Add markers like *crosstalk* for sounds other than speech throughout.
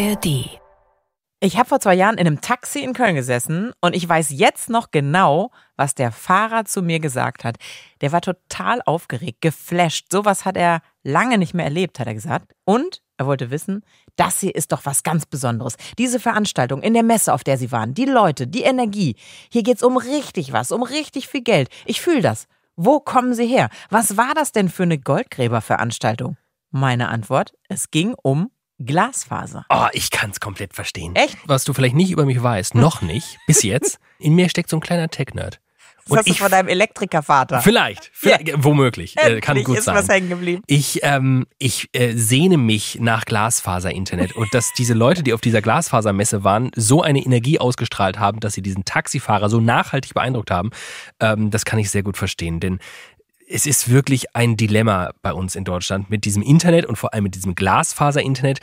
ARD. Ich habe vor zwei Jahren in einem Taxi in Köln gesessen und ich weiß jetzt noch genau, was der Fahrer zu mir gesagt hat. Der war total aufgeregt, geflasht. Sowas hat er lange nicht mehr erlebt, hat er gesagt. Und er wollte wissen, das hier ist doch was ganz Besonderes. Diese Veranstaltung in der Messe, auf der sie waren, die Leute, die Energie. Hier geht es um richtig was, um richtig viel Geld. Ich fühle das. Wo kommen sie her? Was war das denn für eine Goldgräberveranstaltung? Meine Antwort, es ging um Glasfaser. Oh, ich kann es komplett verstehen. Echt? Was du vielleicht nicht über mich weißt, noch nicht, bis jetzt. *laughs* In mir steckt so ein kleiner Tech-Nerd. Das hast du von deinem Elektrikervater. Vielleicht, vielleicht ja. womöglich. Äh, Endlich kann gut ist sein. Was hängen geblieben. Ich, ähm, ich äh, sehne mich nach Glasfaser-Internet und dass diese Leute, die auf dieser Glasfasermesse waren, so eine Energie ausgestrahlt haben, dass sie diesen Taxifahrer so nachhaltig beeindruckt haben, ähm, das kann ich sehr gut verstehen. Denn es ist wirklich ein Dilemma bei uns in Deutschland mit diesem Internet und vor allem mit diesem Glasfaser-Internet.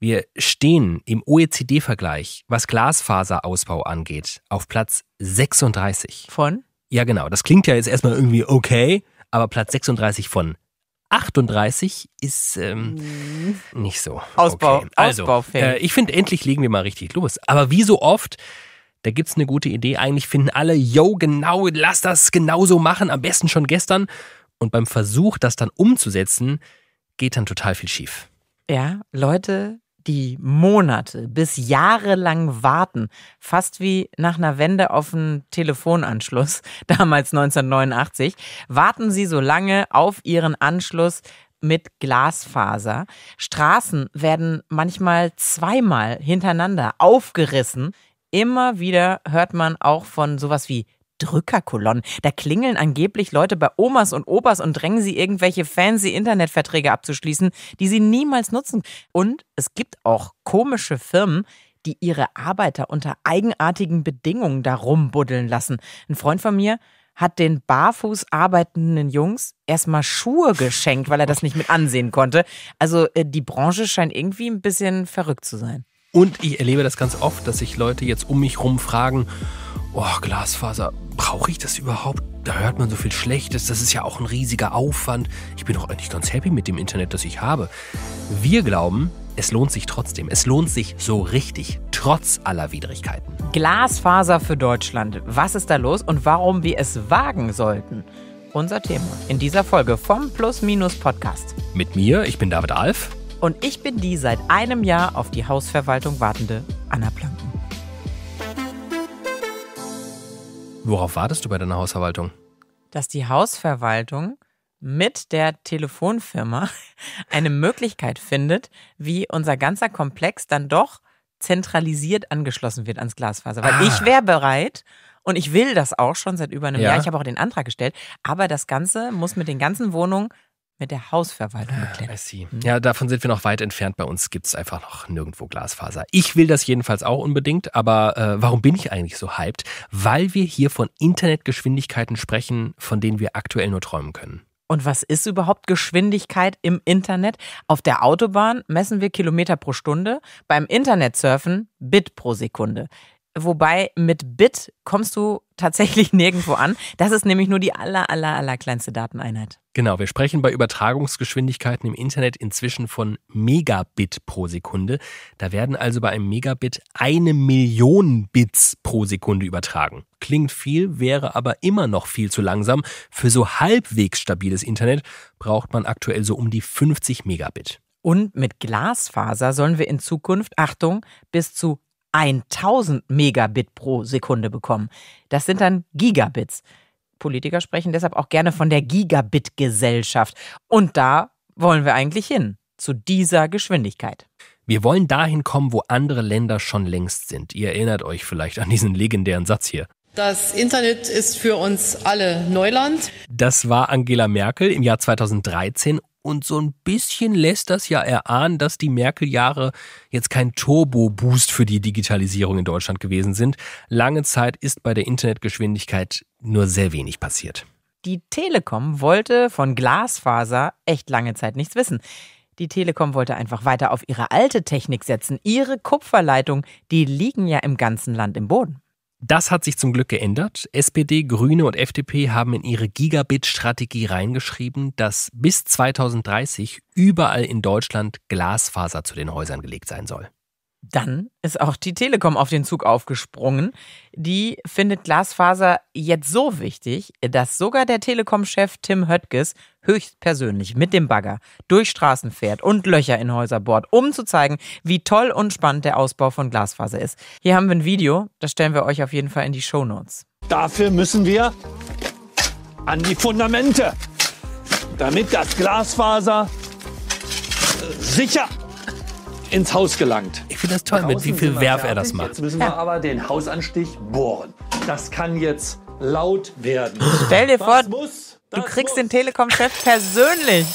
Wir stehen im OECD-Vergleich, was Glasfaserausbau angeht, auf Platz 36. Von? Ja, genau. Das klingt ja jetzt erstmal irgendwie okay, aber Platz 36 von 38 ist ähm, mhm. nicht so. Ausbau, okay. Also, ausbaufähig. Äh, ich finde, endlich legen wir mal richtig los. Aber wie so oft da gibt es eine gute Idee. Eigentlich finden alle, yo, genau, lass das genauso machen, am besten schon gestern. Und beim Versuch, das dann umzusetzen, geht dann total viel schief. Ja, Leute, die Monate bis Jahre lang warten, fast wie nach einer Wende auf einen Telefonanschluss, *laughs* damals 1989, warten sie so lange auf ihren Anschluss, mit Glasfaser. Straßen werden manchmal zweimal hintereinander aufgerissen immer wieder hört man auch von sowas wie Drückerkolonnen. Da klingeln angeblich Leute bei Omas und Opas und drängen sie irgendwelche fancy Internetverträge abzuschließen, die sie niemals nutzen. Und es gibt auch komische Firmen, die ihre Arbeiter unter eigenartigen Bedingungen da rumbuddeln lassen. Ein Freund von mir hat den barfuß arbeitenden Jungs erstmal Schuhe geschenkt, weil er das nicht mit ansehen konnte. Also äh, die Branche scheint irgendwie ein bisschen verrückt zu sein. Und ich erlebe das ganz oft, dass sich Leute jetzt um mich rum fragen, oh, Glasfaser, brauche ich das überhaupt? Da hört man so viel Schlechtes, das ist ja auch ein riesiger Aufwand. Ich bin doch eigentlich ganz happy mit dem Internet, das ich habe. Wir glauben, es lohnt sich trotzdem. Es lohnt sich so richtig, trotz aller Widrigkeiten. Glasfaser für Deutschland. Was ist da los und warum wir es wagen sollten? Unser Thema in dieser Folge vom Plus-Minus-Podcast. Mit mir, ich bin David Alf und ich bin die seit einem Jahr auf die Hausverwaltung wartende Anna Planken. Worauf wartest du bei deiner Hausverwaltung? Dass die Hausverwaltung mit der Telefonfirma *laughs* eine Möglichkeit findet, wie unser ganzer Komplex dann doch zentralisiert angeschlossen wird ans Glasfaser. Weil ah. ich wäre bereit und ich will das auch schon seit über einem ja. Jahr. Ich habe auch den Antrag gestellt. Aber das Ganze muss mit den ganzen Wohnungen mit der Hausverwaltung beklemmt. Ah, hm. Ja, davon sind wir noch weit entfernt. Bei uns gibt es einfach noch nirgendwo Glasfaser. Ich will das jedenfalls auch unbedingt, aber äh, warum bin ich eigentlich so hyped? Weil wir hier von Internetgeschwindigkeiten sprechen, von denen wir aktuell nur träumen können. Und was ist überhaupt Geschwindigkeit im Internet? Auf der Autobahn messen wir Kilometer pro Stunde, beim Internetsurfen Bit pro Sekunde. Wobei mit Bit kommst du tatsächlich *laughs* nirgendwo an. Das ist nämlich nur die aller, aller, aller kleinste Dateneinheit. Genau, wir sprechen bei Übertragungsgeschwindigkeiten im Internet inzwischen von Megabit pro Sekunde. Da werden also bei einem Megabit eine Million Bits pro Sekunde übertragen. Klingt viel, wäre aber immer noch viel zu langsam. Für so halbwegs stabiles Internet braucht man aktuell so um die 50 Megabit. Und mit Glasfaser sollen wir in Zukunft, Achtung, bis zu 1000 Megabit pro Sekunde bekommen. Das sind dann Gigabits. Politiker sprechen deshalb auch gerne von der Gigabit-Gesellschaft. Und da wollen wir eigentlich hin, zu dieser Geschwindigkeit. Wir wollen dahin kommen, wo andere Länder schon längst sind. Ihr erinnert euch vielleicht an diesen legendären Satz hier. Das Internet ist für uns alle Neuland. Das war Angela Merkel im Jahr 2013 und so ein bisschen lässt das ja erahnen, dass die Merkel-Jahre jetzt kein Turbo-Boost für die Digitalisierung in Deutschland gewesen sind. Lange Zeit ist bei der Internetgeschwindigkeit nur sehr wenig passiert. Die Telekom wollte von Glasfaser echt lange Zeit nichts wissen. Die Telekom wollte einfach weiter auf ihre alte Technik setzen. Ihre Kupferleitung, die liegen ja im ganzen Land im Boden. Das hat sich zum Glück geändert. SPD, Grüne und FDP haben in ihre Gigabit-Strategie reingeschrieben, dass bis 2030 überall in Deutschland Glasfaser zu den Häusern gelegt sein soll. Dann ist auch die Telekom auf den Zug aufgesprungen. Die findet Glasfaser jetzt so wichtig, dass sogar der Telekom-Chef Tim Höttges höchstpersönlich mit dem Bagger durch Straßen fährt und Löcher in Häuser bohrt, um zu zeigen, wie toll und spannend der Ausbau von Glasfaser ist. Hier haben wir ein Video, das stellen wir euch auf jeden Fall in die Show Notes. Dafür müssen wir an die Fundamente, damit das Glasfaser äh, sicher ins Haus gelangt. Ich finde das toll, Draußen mit wie viel Werf er das macht. Jetzt müssen wir aber den Hausanstich bohren. Das kann jetzt laut werden. Stell dir vor, muss, du kriegst muss. den Telekom-Chef persönlich.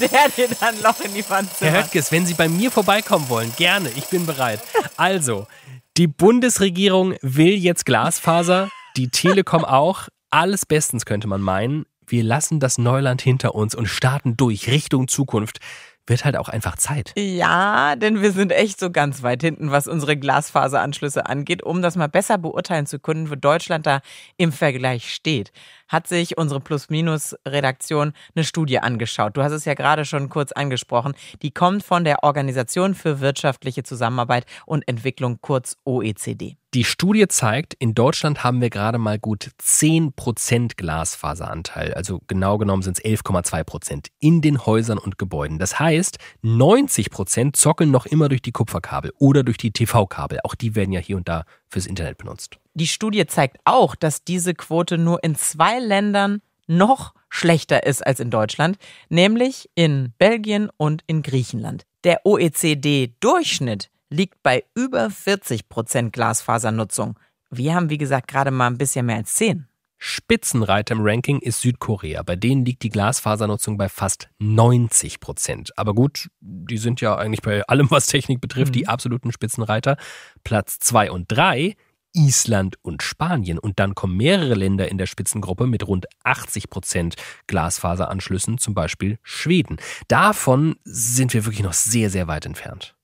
Der dir dann Loch in die Pfanne Herr Höttges, wenn Sie bei mir vorbeikommen wollen, gerne, ich bin bereit. Also, die Bundesregierung will jetzt Glasfaser, die Telekom auch. Alles bestens könnte man meinen. Wir lassen das Neuland hinter uns und starten durch Richtung Zukunft wird halt auch einfach Zeit. Ja, denn wir sind echt so ganz weit hinten, was unsere Glasfaseranschlüsse angeht. Um das mal besser beurteilen zu können, wo Deutschland da im Vergleich steht, hat sich unsere Plus-Minus-Redaktion eine Studie angeschaut. Du hast es ja gerade schon kurz angesprochen. Die kommt von der Organisation für wirtschaftliche Zusammenarbeit und Entwicklung, kurz OECD. Die Studie zeigt, in Deutschland haben wir gerade mal gut 10% Glasfaseranteil. Also genau genommen sind es 11,2% in den Häusern und Gebäuden. Das heißt, 90% zockeln noch immer durch die Kupferkabel oder durch die TV-Kabel. Auch die werden ja hier und da fürs Internet benutzt. Die Studie zeigt auch, dass diese Quote nur in zwei Ländern noch schlechter ist als in Deutschland, nämlich in Belgien und in Griechenland. Der OECD-Durchschnitt liegt bei über 40 Prozent Glasfasernutzung. Wir haben, wie gesagt, gerade mal ein bisschen mehr als 10. Spitzenreiter im Ranking ist Südkorea. Bei denen liegt die Glasfasernutzung bei fast 90 Prozent. Aber gut, die sind ja eigentlich bei allem, was Technik betrifft, mhm. die absoluten Spitzenreiter. Platz 2 und 3 Island und Spanien. Und dann kommen mehrere Länder in der Spitzengruppe mit rund 80 Prozent Glasfaseranschlüssen, zum Beispiel Schweden. Davon sind wir wirklich noch sehr, sehr weit entfernt.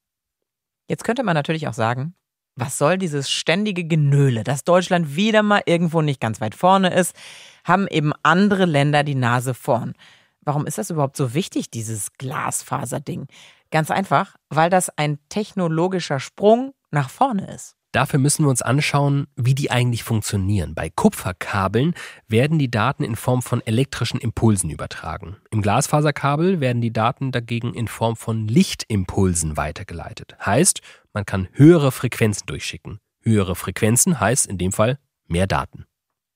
Jetzt könnte man natürlich auch sagen, was soll dieses ständige Genöle, dass Deutschland wieder mal irgendwo nicht ganz weit vorne ist, haben eben andere Länder die Nase vorn. Warum ist das überhaupt so wichtig, dieses Glasfaserding? Ganz einfach, weil das ein technologischer Sprung nach vorne ist. Dafür müssen wir uns anschauen, wie die eigentlich funktionieren. Bei Kupferkabeln werden die Daten in Form von elektrischen Impulsen übertragen. Im Glasfaserkabel werden die Daten dagegen in Form von Lichtimpulsen weitergeleitet. Heißt, man kann höhere Frequenzen durchschicken. Höhere Frequenzen heißt in dem Fall mehr Daten.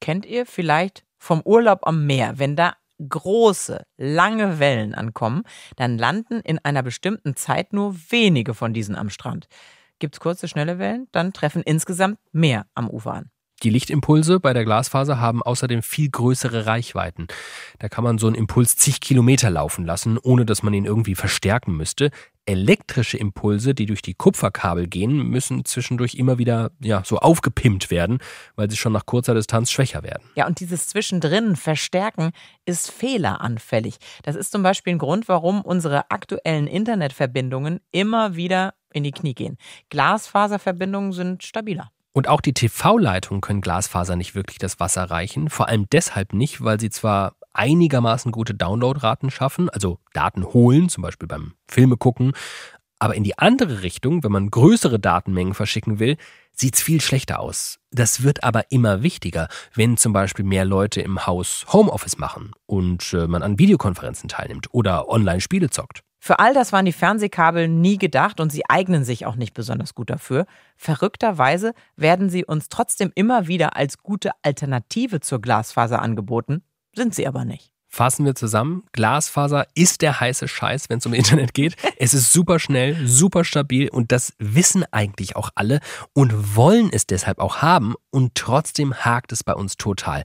Kennt ihr vielleicht vom Urlaub am Meer, wenn da große, lange Wellen ankommen, dann landen in einer bestimmten Zeit nur wenige von diesen am Strand gibt es kurze, schnelle Wellen, dann treffen insgesamt mehr am Ufer an. Die Lichtimpulse bei der Glasfaser haben außerdem viel größere Reichweiten. Da kann man so einen Impuls zig Kilometer laufen lassen, ohne dass man ihn irgendwie verstärken müsste. Elektrische Impulse, die durch die Kupferkabel gehen, müssen zwischendurch immer wieder ja, so aufgepimpt werden, weil sie schon nach kurzer Distanz schwächer werden. Ja, und dieses Zwischendrin verstärken ist fehleranfällig. Das ist zum Beispiel ein Grund, warum unsere aktuellen Internetverbindungen immer wieder in die Knie gehen. Glasfaserverbindungen sind stabiler. Und auch die TV-Leitungen können Glasfaser nicht wirklich das Wasser reichen. Vor allem deshalb nicht, weil sie zwar einigermaßen gute Downloadraten schaffen, also Daten holen, zum Beispiel beim Filme gucken, aber in die andere Richtung, wenn man größere Datenmengen verschicken will, sieht es viel schlechter aus. Das wird aber immer wichtiger, wenn zum Beispiel mehr Leute im Haus Homeoffice machen und äh, man an Videokonferenzen teilnimmt oder online Spiele zockt. Für all das waren die Fernsehkabel nie gedacht und sie eignen sich auch nicht besonders gut dafür. Verrückterweise werden sie uns trotzdem immer wieder als gute Alternative zur Glasfaser angeboten, sind sie aber nicht. Fassen wir zusammen, Glasfaser ist der heiße Scheiß, wenn es um *laughs* Internet geht. Es ist super schnell, super stabil und das wissen eigentlich auch alle und wollen es deshalb auch haben und trotzdem hakt es bei uns total.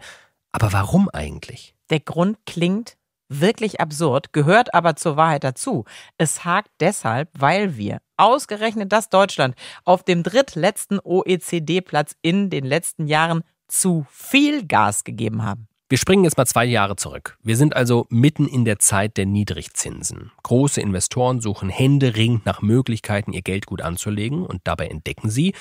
Aber warum eigentlich? Der Grund klingt wirklich absurd, gehört aber zur Wahrheit dazu. Es hakt deshalb, weil wir ausgerechnet das Deutschland auf dem drittletzten OECD-Platz in den letzten Jahren zu viel Gas gegeben haben. Wir springen jetzt mal zwei Jahre zurück. Wir sind also mitten in der Zeit der Niedrigzinsen. Große Investoren suchen händeringend nach Möglichkeiten, ihr Geld gut anzulegen und dabei entdecken sie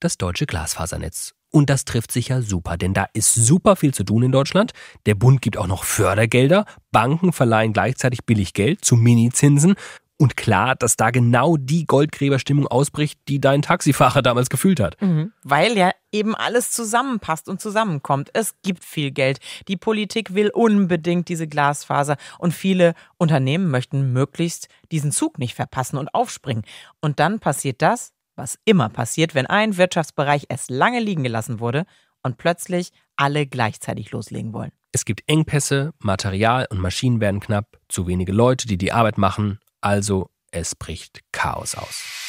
das deutsche Glasfasernetz und das trifft sich ja super, denn da ist super viel zu tun in Deutschland. Der Bund gibt auch noch Fördergelder, Banken verleihen gleichzeitig billig Geld zu Minizinsen. Und klar, dass da genau die Goldgräberstimmung ausbricht, die dein Taxifahrer damals gefühlt hat. Mhm. Weil ja eben alles zusammenpasst und zusammenkommt. Es gibt viel Geld. Die Politik will unbedingt diese Glasfaser und viele Unternehmen möchten möglichst diesen Zug nicht verpassen und aufspringen. Und dann passiert das, was immer passiert, wenn ein Wirtschaftsbereich erst lange liegen gelassen wurde und plötzlich alle gleichzeitig loslegen wollen. Es gibt Engpässe, Material und Maschinen werden knapp, zu wenige Leute, die die Arbeit machen, also es bricht Chaos aus.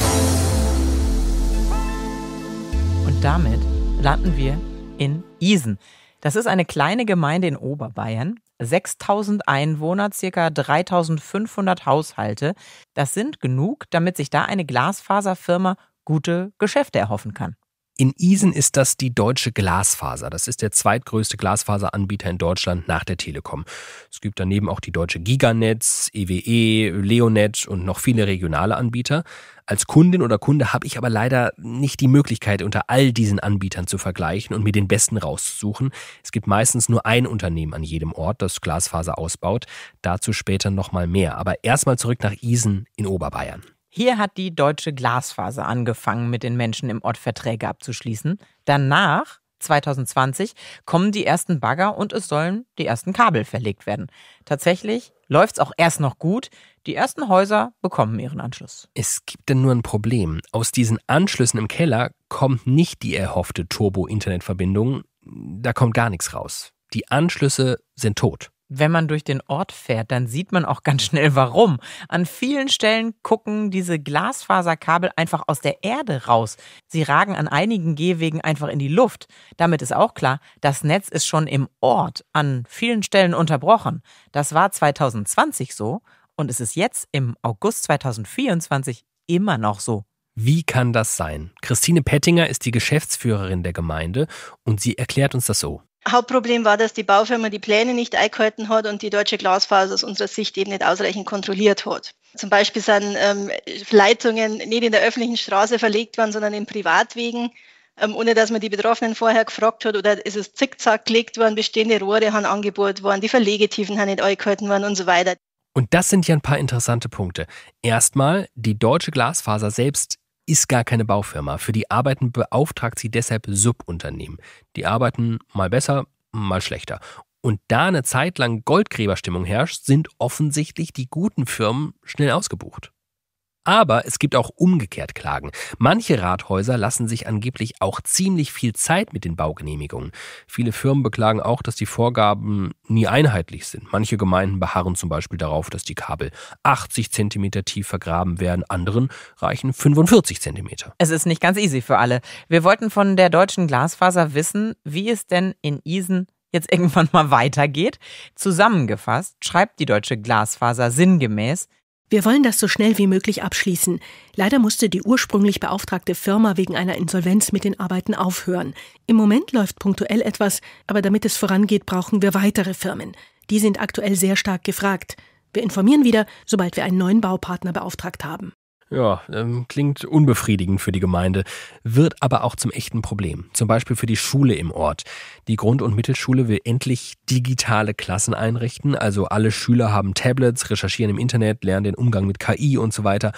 Und damit landen wir in Isen. Das ist eine kleine Gemeinde in Oberbayern. 6000 Einwohner, circa 3500 Haushalte. Das sind genug, damit sich da eine Glasfaserfirma gute Geschäfte erhoffen kann. In Isen ist das die Deutsche Glasfaser. Das ist der zweitgrößte Glasfaseranbieter in Deutschland nach der Telekom. Es gibt daneben auch die Deutsche Giganetz, EWE, Leonet und noch viele regionale Anbieter. Als Kundin oder Kunde habe ich aber leider nicht die Möglichkeit, unter all diesen Anbietern zu vergleichen und mir den besten rauszusuchen. Es gibt meistens nur ein Unternehmen an jedem Ort, das Glasfaser ausbaut. Dazu später nochmal mehr. Aber erstmal zurück nach Isen in Oberbayern. Hier hat die deutsche Glasphase angefangen, mit den Menschen im Ort Verträge abzuschließen. Danach 2020 kommen die ersten Bagger und es sollen die ersten Kabel verlegt werden. Tatsächlich läuft es auch erst noch gut. Die ersten Häuser bekommen ihren Anschluss. Es gibt denn nur ein Problem. Aus diesen Anschlüssen im Keller kommt nicht die erhoffte Turbo-Internetverbindung. Da kommt gar nichts raus. Die Anschlüsse sind tot wenn man durch den Ort fährt, dann sieht man auch ganz schnell warum. An vielen Stellen gucken diese Glasfaserkabel einfach aus der Erde raus. Sie ragen an einigen Gehwegen einfach in die Luft. Damit ist auch klar, das Netz ist schon im Ort an vielen Stellen unterbrochen. Das war 2020 so und es ist jetzt im August 2024 immer noch so. Wie kann das sein? Christine Pettinger ist die Geschäftsführerin der Gemeinde und sie erklärt uns das so. Hauptproblem war, dass die Baufirma die Pläne nicht eingehalten hat und die deutsche Glasfaser aus unserer Sicht eben nicht ausreichend kontrolliert hat. Zum Beispiel sind ähm, Leitungen nicht in der öffentlichen Straße verlegt worden, sondern in Privatwegen, ähm, ohne dass man die Betroffenen vorher gefragt hat oder ist es zickzack gelegt worden, bestehende Rohre haben angebohrt worden, die Verlegetiefen haben nicht eingehalten worden und so weiter. Und das sind ja ein paar interessante Punkte. Erstmal, die deutsche Glasfaser selbst ist gar keine Baufirma. Für die Arbeiten beauftragt sie deshalb Subunternehmen. Die arbeiten mal besser, mal schlechter. Und da eine Zeit lang Goldgräberstimmung herrscht, sind offensichtlich die guten Firmen schnell ausgebucht. Aber es gibt auch umgekehrt Klagen. Manche Rathäuser lassen sich angeblich auch ziemlich viel Zeit mit den Baugenehmigungen. Viele Firmen beklagen auch, dass die Vorgaben nie einheitlich sind. Manche Gemeinden beharren zum Beispiel darauf, dass die Kabel 80 Zentimeter tief vergraben werden, anderen reichen 45 Zentimeter. Es ist nicht ganz easy für alle. Wir wollten von der deutschen Glasfaser wissen, wie es denn in Isen jetzt irgendwann mal *laughs* weitergeht. Zusammengefasst schreibt die deutsche Glasfaser sinngemäß, wir wollen das so schnell wie möglich abschließen. Leider musste die ursprünglich beauftragte Firma wegen einer Insolvenz mit den Arbeiten aufhören. Im Moment läuft punktuell etwas, aber damit es vorangeht, brauchen wir weitere Firmen. Die sind aktuell sehr stark gefragt. Wir informieren wieder, sobald wir einen neuen Baupartner beauftragt haben. Ja, ähm, klingt unbefriedigend für die Gemeinde, wird aber auch zum echten Problem. Zum Beispiel für die Schule im Ort. Die Grund- und Mittelschule will endlich digitale Klassen einrichten. Also alle Schüler haben Tablets, recherchieren im Internet, lernen den Umgang mit KI und so weiter.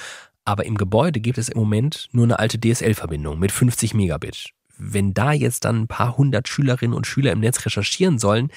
Aber im Gebäude gibt es im Moment nur eine alte DSL-Verbindung mit 50 Megabit. Wenn da jetzt dann ein paar hundert Schülerinnen und Schüler im Netz recherchieren sollen,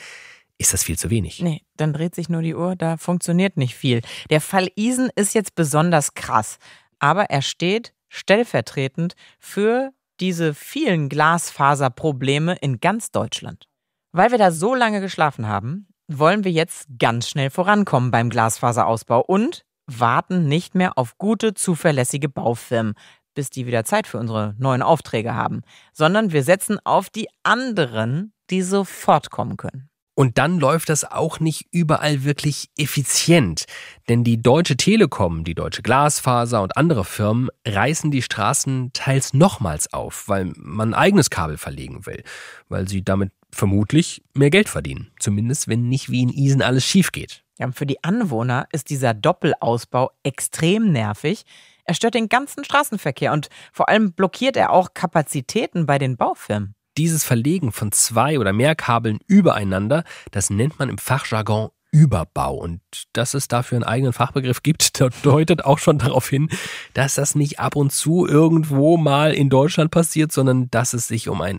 ist das viel zu wenig. Nee, dann dreht sich nur die Uhr, da funktioniert nicht viel. Der Fall Isen ist jetzt besonders krass aber er steht stellvertretend für diese vielen Glasfaserprobleme in ganz Deutschland. Weil wir da so lange geschlafen haben, wollen wir jetzt ganz schnell vorankommen beim Glasfaserausbau und warten nicht mehr auf gute, zuverlässige Baufirmen, bis die wieder Zeit für unsere neuen Aufträge haben, sondern wir setzen auf die anderen, die sofort kommen können. Und dann läuft das auch nicht überall wirklich effizient. Denn die Deutsche Telekom, die Deutsche Glasfaser und andere Firmen reißen die Straßen teils nochmals auf, weil man ein eigenes Kabel verlegen will, weil sie damit vermutlich mehr Geld verdienen. Zumindest wenn nicht wie in Isen alles schief geht. Ja, für die Anwohner ist dieser Doppelausbau extrem nervig. Er stört den ganzen Straßenverkehr und vor allem blockiert er auch Kapazitäten bei den Baufirmen dieses Verlegen von zwei oder mehr Kabeln übereinander, das nennt man im Fachjargon Überbau. Und dass es dafür einen eigenen Fachbegriff gibt, *laughs* deutet auch schon darauf hin, dass das nicht ab und zu irgendwo mal in Deutschland passiert, sondern dass es sich um ein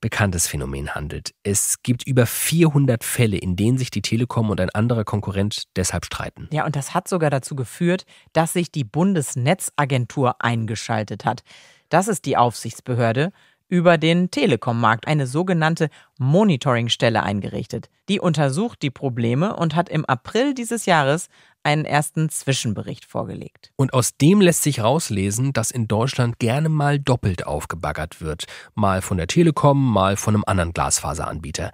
bekanntes Phänomen handelt. Es gibt über 400 Fälle, in denen sich die Telekom und ein anderer Konkurrent deshalb streiten. Ja, und das hat sogar dazu geführt, dass sich die Bundesnetzagentur eingeschaltet hat. Das ist die Aufsichtsbehörde, über den Telekommarkt eine sogenannte Monitoringstelle eingerichtet. Die untersucht die Probleme und hat im April dieses Jahres einen ersten Zwischenbericht vorgelegt. Und aus dem lässt sich rauslesen, dass in Deutschland gerne mal doppelt aufgebaggert wird. Mal von der Telekom, mal von einem anderen Glasfaseranbieter.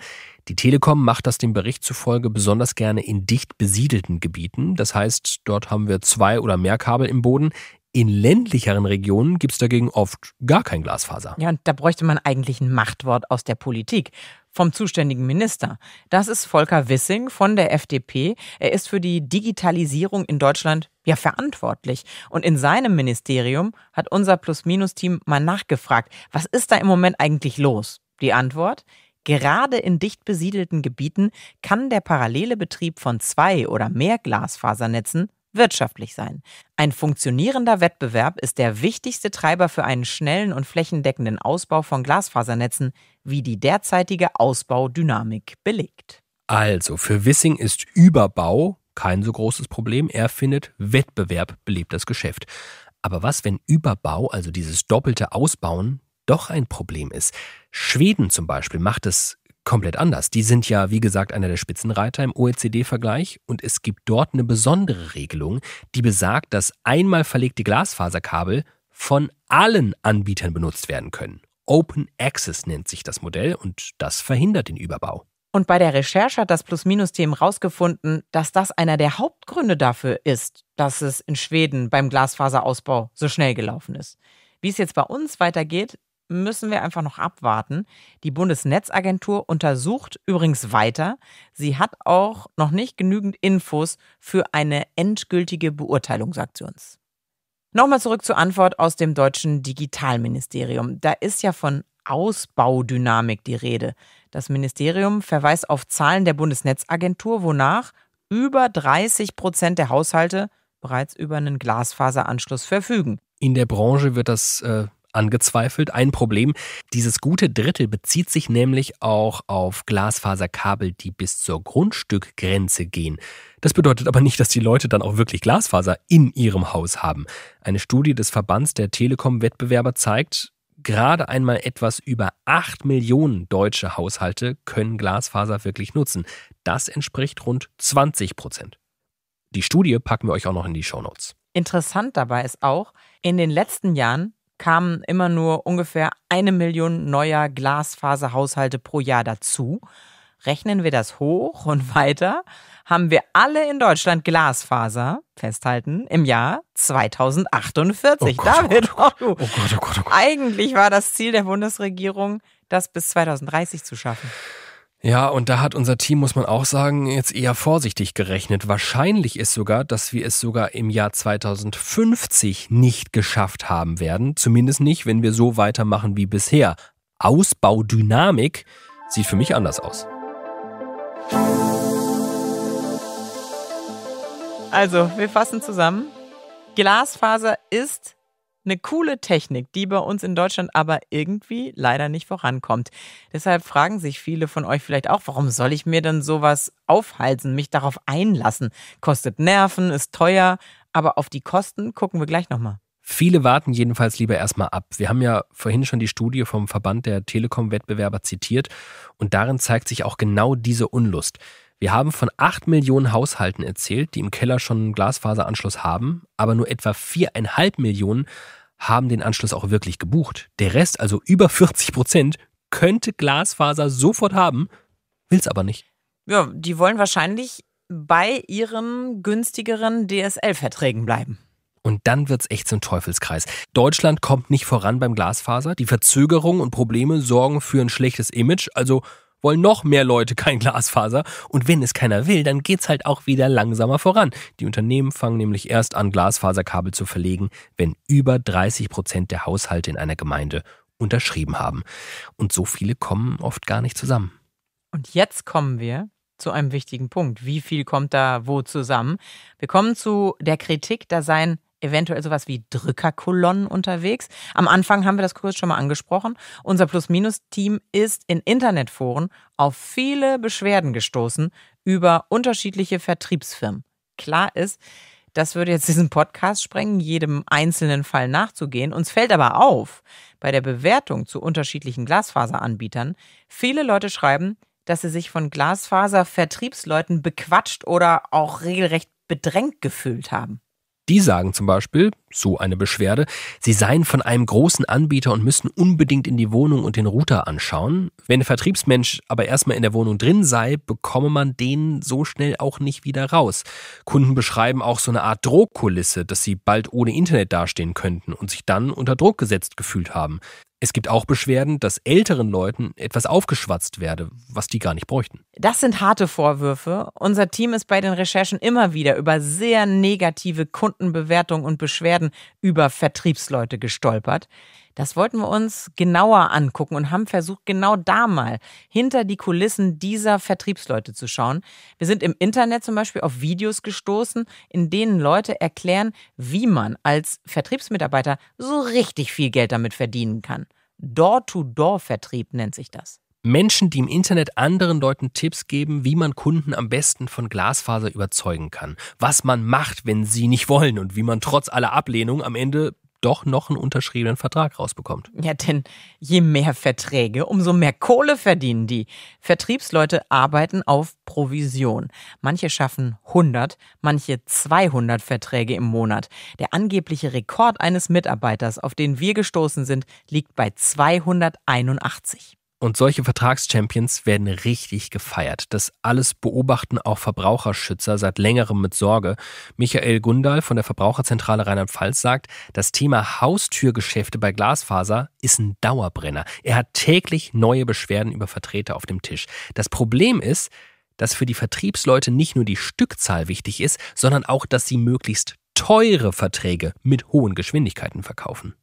Die Telekom macht das dem Bericht zufolge besonders gerne in dicht besiedelten Gebieten. Das heißt, dort haben wir zwei oder mehr Kabel im Boden. In ländlicheren Regionen gibt es dagegen oft gar kein Glasfaser. Ja, und da bräuchte man eigentlich ein Machtwort aus der Politik vom zuständigen Minister. Das ist Volker Wissing von der FDP. Er ist für die Digitalisierung in Deutschland ja verantwortlich. Und in seinem Ministerium hat unser Plus-Minus-Team mal nachgefragt, was ist da im Moment eigentlich los? Die Antwort? Gerade in dicht besiedelten Gebieten kann der parallele Betrieb von zwei oder mehr Glasfasernetzen wirtschaftlich sein. Ein funktionierender Wettbewerb ist der wichtigste Treiber für einen schnellen und flächendeckenden Ausbau von Glasfasernetzen, wie die derzeitige Ausbaudynamik belegt. Also, für Wissing ist Überbau kein so großes Problem. Er findet, Wettbewerb belebt das Geschäft. Aber was, wenn Überbau, also dieses doppelte Ausbauen, doch ein Problem ist? Schweden zum Beispiel macht es komplett anders. Die sind ja, wie gesagt, einer der Spitzenreiter im OECD-Vergleich und es gibt dort eine besondere Regelung, die besagt, dass einmal verlegte Glasfaserkabel von allen Anbietern benutzt werden können. Open Access nennt sich das Modell und das verhindert den Überbau. Und bei der Recherche hat das Plus-Minus-Team herausgefunden, dass das einer der Hauptgründe dafür ist, dass es in Schweden beim Glasfaserausbau so schnell gelaufen ist. Wie es jetzt bei uns weitergeht, müssen wir einfach noch abwarten. Die Bundesnetzagentur untersucht übrigens weiter. Sie hat auch noch nicht genügend Infos für eine endgültige Beurteilung, sagt sie uns. Nochmal zurück zur Antwort aus dem deutschen Digitalministerium. Da ist ja von Ausbaudynamik die Rede. Das Ministerium verweist auf Zahlen der Bundesnetzagentur, wonach über 30 Prozent der Haushalte bereits über einen Glasfaseranschluss verfügen. In der Branche wird das äh, angezweifelt. Ein Problem, dieses gute Drittel bezieht sich nämlich auch auf Glasfaserkabel, die bis zur Grundstückgrenze gehen. Das bedeutet aber nicht, dass die Leute dann auch wirklich Glasfaser in ihrem Haus haben. Eine Studie des Verbands der Telekom-Wettbewerber zeigt, gerade einmal etwas über 8 Millionen deutsche Haushalte können Glasfaser wirklich nutzen. Das entspricht rund 20 Prozent. Die Studie packen wir euch auch noch in die Shownotes. Interessant dabei ist auch, in den letzten Jahren kamen immer nur ungefähr eine Million neuer Glasfaserhaushalte pro Jahr dazu. Rechnen wir das hoch und *laughs* weiter, haben wir alle in Deutschland Glasfaser festhalten im Jahr 2048. Oh Gott, oh David, oh Gott, oh Gott, oh Gott, oh Gott. eigentlich war das Ziel der Bundesregierung, das bis 2030 zu schaffen. Ja, und da hat unser Team, muss man auch sagen, jetzt eher vorsichtig gerechnet. Wahrscheinlich ist sogar, dass wir es sogar im Jahr 2050 nicht geschafft haben werden. Zumindest nicht, wenn wir so weitermachen wie bisher. Ausbaudynamik sieht für mich anders aus. Also, wir fassen zusammen. Glasfaser ist eine coole Technik, die bei uns in Deutschland aber irgendwie leider nicht vorankommt. Deshalb fragen sich viele von euch vielleicht auch, warum soll ich mir denn sowas aufhalsen, mich darauf einlassen? Kostet Nerven, ist teuer, aber auf die Kosten gucken wir gleich nochmal. Viele warten jedenfalls lieber erstmal ab. Wir haben ja vorhin schon die Studie vom Verband der Telekom-Wettbewerber zitiert und darin zeigt sich auch genau diese Unlust. Wir haben von 8 Millionen Haushalten erzählt, die im Keller schon einen Glasfaseranschluss haben, aber nur etwa 4,5 Millionen haben den Anschluss auch wirklich gebucht. Der Rest, also über 40 Prozent, könnte Glasfaser sofort haben, will es aber nicht. Ja, die wollen wahrscheinlich bei ihren günstigeren DSL-Verträgen bleiben. Und dann wird es echt zum Teufelskreis. Deutschland kommt nicht voran beim Glasfaser. Die Verzögerung und Probleme sorgen für ein schlechtes Image. Also wollen noch mehr Leute kein Glasfaser. Und wenn es keiner will, dann geht's halt auch wieder langsamer voran. Die Unternehmen fangen nämlich erst an, Glasfaserkabel zu verlegen, wenn über 30 Prozent der Haushalte in einer Gemeinde unterschrieben haben. Und so viele kommen oft gar nicht zusammen. Und jetzt kommen wir zu einem wichtigen Punkt. Wie viel kommt da wo zusammen? Wir kommen zu der Kritik, da seien eventuell sowas wie Drückerkolonnen unterwegs. Am Anfang haben wir das kurz schon mal angesprochen. Unser Plus-Minus-Team ist in Internetforen auf viele Beschwerden gestoßen über unterschiedliche Vertriebsfirmen. Klar ist, das würde jetzt diesen Podcast sprengen, jedem einzelnen Fall nachzugehen. Uns fällt aber auf, bei der Bewertung zu unterschiedlichen Glasfaseranbietern, viele Leute schreiben, dass sie sich von Glasfaser-Vertriebsleuten bequatscht oder auch regelrecht bedrängt gefühlt haben. Die sagen zum Beispiel, so eine Beschwerde, sie seien von einem großen Anbieter und müssten unbedingt in die Wohnung und den Router anschauen. Wenn der Vertriebsmensch aber erstmal in der Wohnung drin sei, bekomme man den so schnell auch nicht wieder raus. Kunden beschreiben auch so eine Art Drohkulisse, dass sie bald ohne Internet dastehen könnten und sich dann unter Druck gesetzt gefühlt haben. Es gibt auch Beschwerden, dass älteren Leuten etwas aufgeschwatzt werde, was die gar nicht bräuchten. Das sind harte Vorwürfe. Unser Team ist bei den Recherchen immer wieder über sehr negative Kundenbewertungen und Beschwerden über Vertriebsleute gestolpert. Das wollten wir uns genauer angucken und haben versucht, genau da mal hinter die Kulissen dieser Vertriebsleute zu schauen. Wir sind im Internet zum Beispiel auf Videos gestoßen, in denen Leute erklären, wie man als Vertriebsmitarbeiter so richtig viel Geld damit verdienen kann. Door-to-Door-Vertrieb nennt sich das. Menschen, die im Internet anderen Leuten Tipps geben, wie man Kunden am besten von Glasfaser überzeugen kann, was man macht, wenn sie nicht wollen und wie man trotz aller Ablehnung am Ende doch noch einen unterschriebenen Vertrag rausbekommt. Ja, denn je mehr Verträge, umso mehr Kohle verdienen die. Vertriebsleute arbeiten auf Provision. Manche schaffen 100, manche 200 Verträge im Monat. Der angebliche Rekord eines Mitarbeiters, auf den wir gestoßen sind, liegt bei 281. Und solche Vertragschampions werden richtig gefeiert. Das alles beobachten auch Verbraucherschützer seit längerem mit Sorge. Michael Gundal von der Verbraucherzentrale Rheinland-Pfalz sagt, das Thema Haustürgeschäfte bei Glasfaser ist ein Dauerbrenner. Er hat täglich neue Beschwerden über Vertreter auf dem Tisch. Das Problem ist, dass für die Vertriebsleute nicht nur die Stückzahl wichtig ist, sondern auch, dass sie möglichst teure Verträge mit hohen Geschwindigkeiten verkaufen.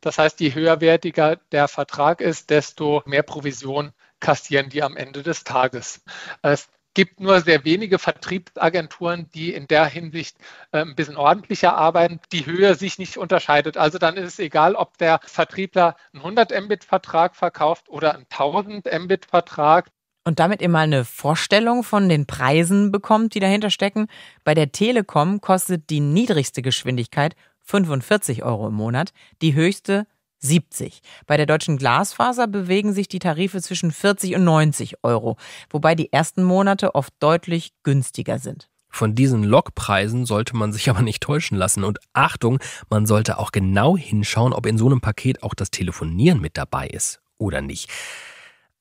Das heißt, je höherwertiger der Vertrag ist, desto mehr Provision kassieren die am Ende des Tages. Es gibt nur sehr wenige Vertriebsagenturen, die in der Hinsicht äh, ein bisschen ordentlicher arbeiten, die Höhe sich nicht unterscheidet. Also dann ist es egal, ob der Vertriebler einen 100 Mbit-Vertrag verkauft oder einen 1000 Mbit-Vertrag. Und damit ihr mal eine Vorstellung von den Preisen bekommt, die dahinter stecken, bei der Telekom kostet die niedrigste Geschwindigkeit 45 Euro im Monat, die höchste 70. Bei der deutschen Glasfaser bewegen sich die Tarife zwischen 40 und 90 Euro, wobei die ersten Monate oft deutlich günstiger sind. Von diesen Lokpreisen sollte man sich *laughs* aber nicht täuschen lassen. Und Achtung, man sollte auch genau hinschauen, ob in so einem Paket auch das Telefonieren mit dabei ist oder nicht.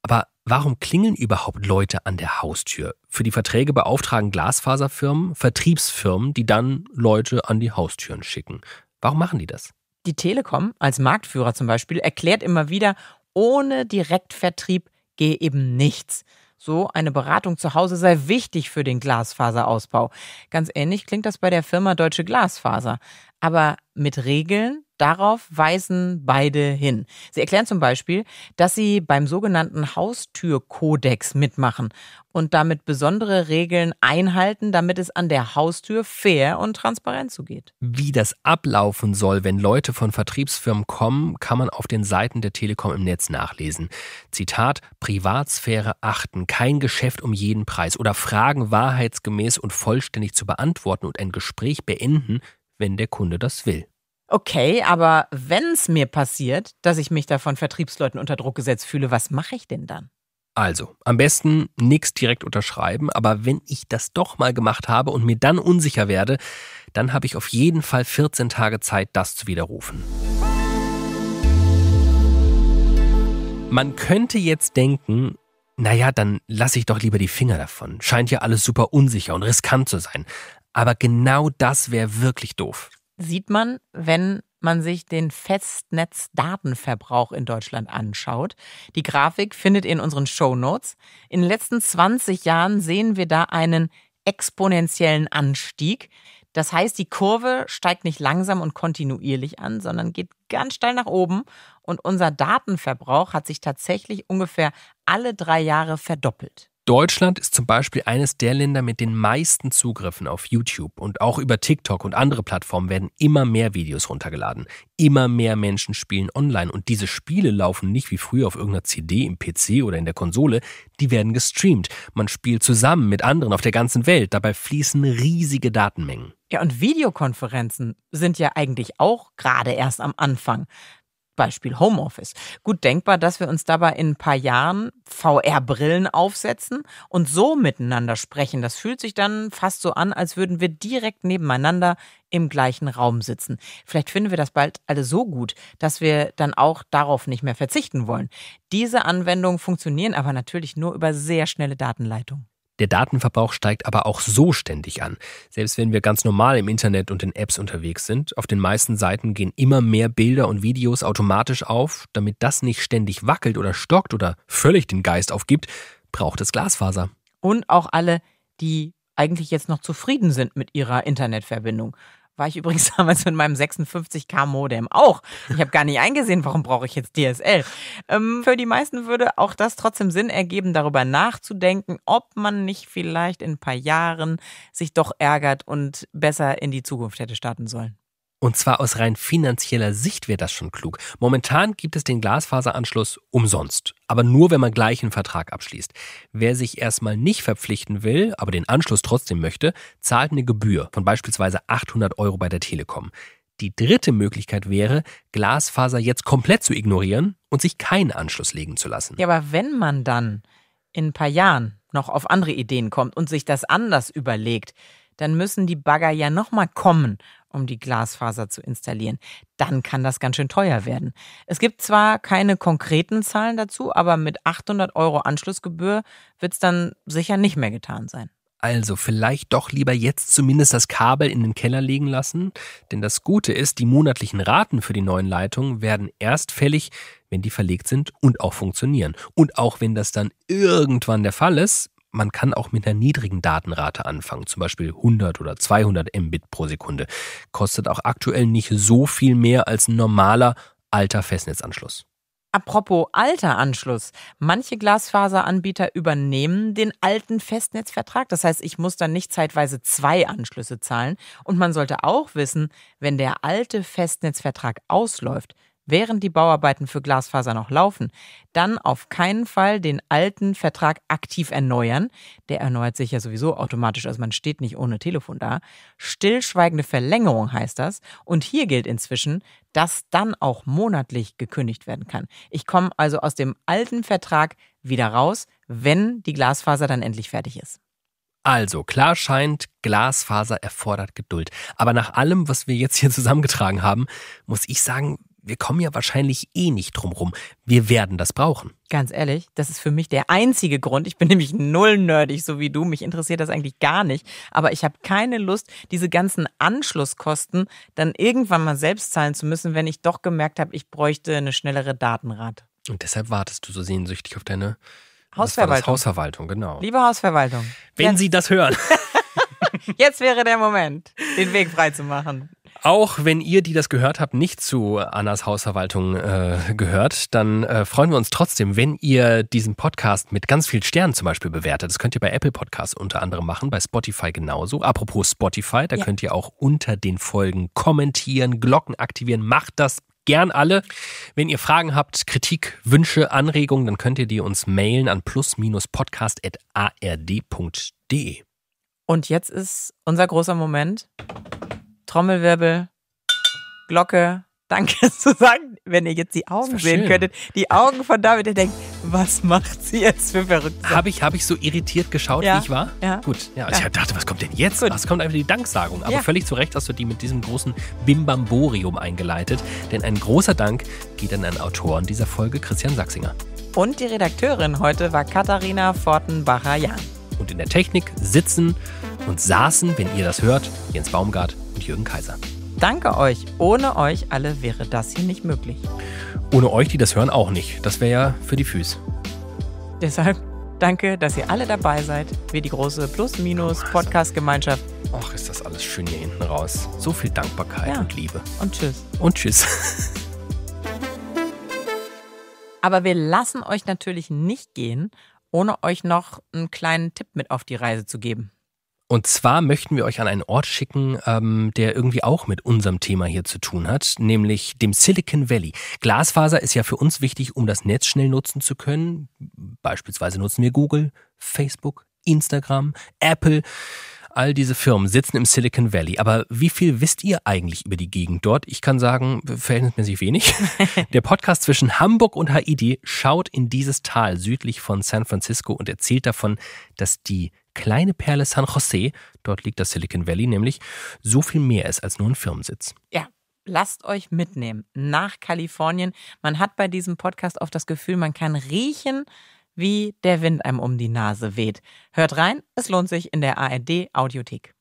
Aber Warum klingeln überhaupt Leute an der Haustür? Für die Verträge beauftragen Glasfaserfirmen, Vertriebsfirmen, die dann Leute an die Haustüren schicken. Warum machen die das? Die Telekom als Marktführer zum Beispiel erklärt immer wieder, ohne Direktvertrieb gehe eben nichts. So eine Beratung zu Hause sei wichtig für den Glasfaserausbau. Ganz ähnlich klingt das bei der Firma Deutsche Glasfaser. Aber mit Regeln Darauf weisen beide hin. Sie erklären zum Beispiel, dass sie beim sogenannten Haustürkodex mitmachen und damit besondere Regeln einhalten, damit es an der Haustür fair und transparent zugeht. Wie das ablaufen soll, wenn Leute von Vertriebsfirmen kommen, kann man auf den Seiten der Telekom im Netz nachlesen. Zitat: Privatsphäre achten, kein Geschäft um jeden Preis oder Fragen wahrheitsgemäß und vollständig zu beantworten und ein Gespräch beenden, wenn der Kunde das will. Okay, aber wenn es mir passiert, dass ich mich da von Vertriebsleuten unter Druck gesetzt fühle, was mache ich denn dann? Also, am besten nichts direkt unterschreiben, aber wenn ich das doch mal gemacht habe und mir dann unsicher werde, dann habe ich auf jeden Fall 14 Tage Zeit, das zu widerrufen. Man könnte jetzt denken, naja, dann lasse ich doch lieber die Finger davon. Scheint ja alles super unsicher und riskant zu sein. Aber genau das wäre wirklich doof sieht man, wenn man sich den Festnetzdatenverbrauch in Deutschland anschaut. Die Grafik findet ihr in unseren Show Notes. In den letzten 20 Jahren sehen wir da einen exponentiellen Anstieg. Das heißt, die Kurve steigt nicht langsam und kontinuierlich an, sondern geht ganz steil nach oben. Und unser Datenverbrauch hat sich tatsächlich ungefähr alle drei Jahre verdoppelt. Deutschland ist zum Beispiel eines der Länder mit den meisten Zugriffen auf YouTube und auch über TikTok und andere Plattformen werden immer mehr Videos runtergeladen. Immer mehr Menschen spielen online und diese Spiele laufen nicht wie früher auf irgendeiner CD, im PC oder in der Konsole, die werden gestreamt. Man spielt zusammen mit anderen auf der ganzen Welt, dabei fließen riesige Datenmengen. Ja, und Videokonferenzen sind ja eigentlich auch gerade erst am Anfang. Beispiel Homeoffice. Gut denkbar, dass wir uns dabei in ein paar Jahren VR-Brillen aufsetzen und so miteinander sprechen. Das fühlt sich dann fast so an, als würden wir direkt nebeneinander im gleichen Raum sitzen. Vielleicht finden wir das bald alle so gut, dass wir dann auch darauf nicht mehr verzichten wollen. Diese Anwendungen funktionieren aber natürlich nur über sehr schnelle Datenleitungen. Der Datenverbrauch steigt aber auch so ständig an. Selbst wenn wir ganz normal im Internet und in Apps unterwegs sind, auf den meisten Seiten gehen immer mehr Bilder und Videos automatisch auf. Damit das nicht ständig wackelt oder stockt oder völlig den Geist aufgibt, braucht es Glasfaser. Und auch alle, die eigentlich jetzt noch zufrieden sind mit ihrer Internetverbindung. War ich übrigens *laughs* damals mit meinem 56K-Modem auch. Ich habe gar nicht eingesehen, warum brauche ich jetzt DSL. Ähm, für die meisten würde auch das trotzdem Sinn ergeben, darüber nachzudenken, ob man nicht vielleicht in ein paar Jahren sich doch ärgert und besser in die Zukunft hätte starten sollen. Und zwar aus rein finanzieller Sicht wäre das schon klug. Momentan gibt es den Glasfaseranschluss umsonst, aber nur wenn man gleich einen Vertrag abschließt. Wer sich erstmal nicht verpflichten will, aber den Anschluss trotzdem möchte, zahlt eine Gebühr von beispielsweise 800 Euro bei der Telekom. Die dritte Möglichkeit wäre, Glasfaser jetzt komplett zu ignorieren und sich keinen Anschluss legen zu lassen. Ja, aber wenn man dann in ein paar Jahren noch auf andere Ideen kommt und sich das anders überlegt, dann müssen die Bagger ja nochmal kommen um die Glasfaser zu installieren, dann kann das ganz schön teuer werden. Es gibt zwar keine konkreten Zahlen dazu, aber mit 800 Euro Anschlussgebühr wird es dann sicher nicht mehr getan sein. Also vielleicht doch lieber jetzt zumindest das Kabel in den Keller legen lassen, denn das Gute ist, die monatlichen Raten für die neuen Leitungen werden erst fällig, wenn die verlegt sind und auch funktionieren. Und auch wenn das dann irgendwann der Fall ist, man kann auch mit einer niedrigen Datenrate anfangen, zum Beispiel 100 oder 200 Mbit pro Sekunde. Kostet auch aktuell nicht so viel mehr als ein normaler alter Festnetzanschluss. Apropos alter Anschluss. Manche Glasfaseranbieter übernehmen den alten Festnetzvertrag. Das heißt, ich muss dann nicht zeitweise zwei Anschlüsse zahlen. Und man sollte auch wissen, wenn der alte Festnetzvertrag ausläuft, während die Bauarbeiten für Glasfaser noch laufen, dann auf keinen Fall den alten Vertrag aktiv erneuern. Der erneuert sich ja sowieso automatisch, also man steht nicht ohne Telefon da. Stillschweigende Verlängerung heißt das. Und hier gilt inzwischen, dass dann auch monatlich gekündigt werden kann. Ich komme also aus dem alten Vertrag wieder raus, wenn die Glasfaser dann endlich fertig ist. Also, klar scheint, Glasfaser erfordert Geduld. Aber nach allem, was wir jetzt hier *laughs* zusammengetragen haben, muss ich sagen, wir kommen ja wahrscheinlich eh nicht drum rum. Wir werden das brauchen. Ganz ehrlich, das ist für mich der einzige Grund. Ich bin nämlich null nerdig, so wie du. Mich interessiert das eigentlich gar nicht. Aber ich habe keine Lust, diese ganzen Anschlusskosten dann irgendwann mal selbst zahlen zu müssen, wenn ich doch gemerkt habe, ich bräuchte eine schnellere Datenrate. Und deshalb wartest du so sehnsüchtig auf deine Hausverwaltung. Hausverwaltung, genau. Liebe Hausverwaltung. Wenn Sie das hören. *laughs* Jetzt wäre der Moment, den Weg freizumachen. Auch wenn ihr, die das gehört habt, nicht zu Annas Hausverwaltung äh, gehört, dann äh, freuen wir uns trotzdem, wenn ihr diesen Podcast mit ganz vielen Sternen zum Beispiel bewertet. Das könnt ihr bei Apple Podcasts unter anderem machen, bei Spotify genauso. Apropos Spotify, da ja. könnt ihr auch unter den Folgen kommentieren, Glocken aktivieren. Macht das gern alle. Wenn ihr Fragen habt, Kritik, Wünsche, Anregungen, dann könnt ihr die uns mailen an plus-podcast.ard.de. Und jetzt ist unser großer Moment. Trommelwirbel, Glocke, Danke zu *laughs* sagen, wenn ihr jetzt die Augen sehen schön. könntet. Die Augen von David, der denkt, was macht sie jetzt für verrückt? Habe ich, hab ich so irritiert geschaut, ja. wie ich war? Ja. Gut. Ja, also ja. Ich dachte, was kommt denn jetzt? Gut. Was kommt einfach die Danksagung? Aber ja. völlig zu Recht hast du die mit diesem großen Bimbamborium eingeleitet. Denn ein großer Dank geht an den Autoren dieser Folge, Christian Sachsinger. Und die Redakteurin heute war Katharina Fortenbacher-Jahn und in der Technik sitzen und saßen, wenn ihr das hört, Jens Baumgart und Jürgen Kaiser. Danke euch. Ohne euch alle wäre das hier nicht möglich. Ohne euch, die das hören, auch nicht. Das wäre ja für die Füße. Deshalb danke, dass ihr alle dabei seid. Wir die große Plus-Minus-Podcast-Gemeinschaft. Och, ist das alles schön hier hinten raus. So viel Dankbarkeit ja. und Liebe. Und tschüss. Und tschüss. *laughs* Aber wir lassen euch natürlich nicht gehen ohne euch noch einen kleinen Tipp mit auf die Reise zu geben. Und zwar möchten wir euch an einen Ort schicken, ähm, der irgendwie auch mit unserem Thema hier zu tun hat, nämlich dem Silicon Valley. Glasfaser ist ja für uns wichtig, um das Netz schnell nutzen zu können. Beispielsweise nutzen wir Google, Facebook, Instagram, Apple. All diese Firmen sitzen im Silicon Valley. Aber wie viel wisst ihr eigentlich über die Gegend dort? Ich kann sagen, verhältnismäßig wenig. *laughs* Der Podcast zwischen Hamburg und Haiti schaut in dieses Tal südlich von San Francisco und erzählt davon, dass die kleine Perle San Jose, dort liegt das Silicon Valley nämlich, so viel mehr ist als nur ein Firmensitz. Ja, lasst euch mitnehmen nach Kalifornien. Man hat bei diesem Podcast oft das Gefühl, man kann riechen, wie der Wind einem um die Nase weht. Hört rein, es lohnt sich in der ARD Audiothek.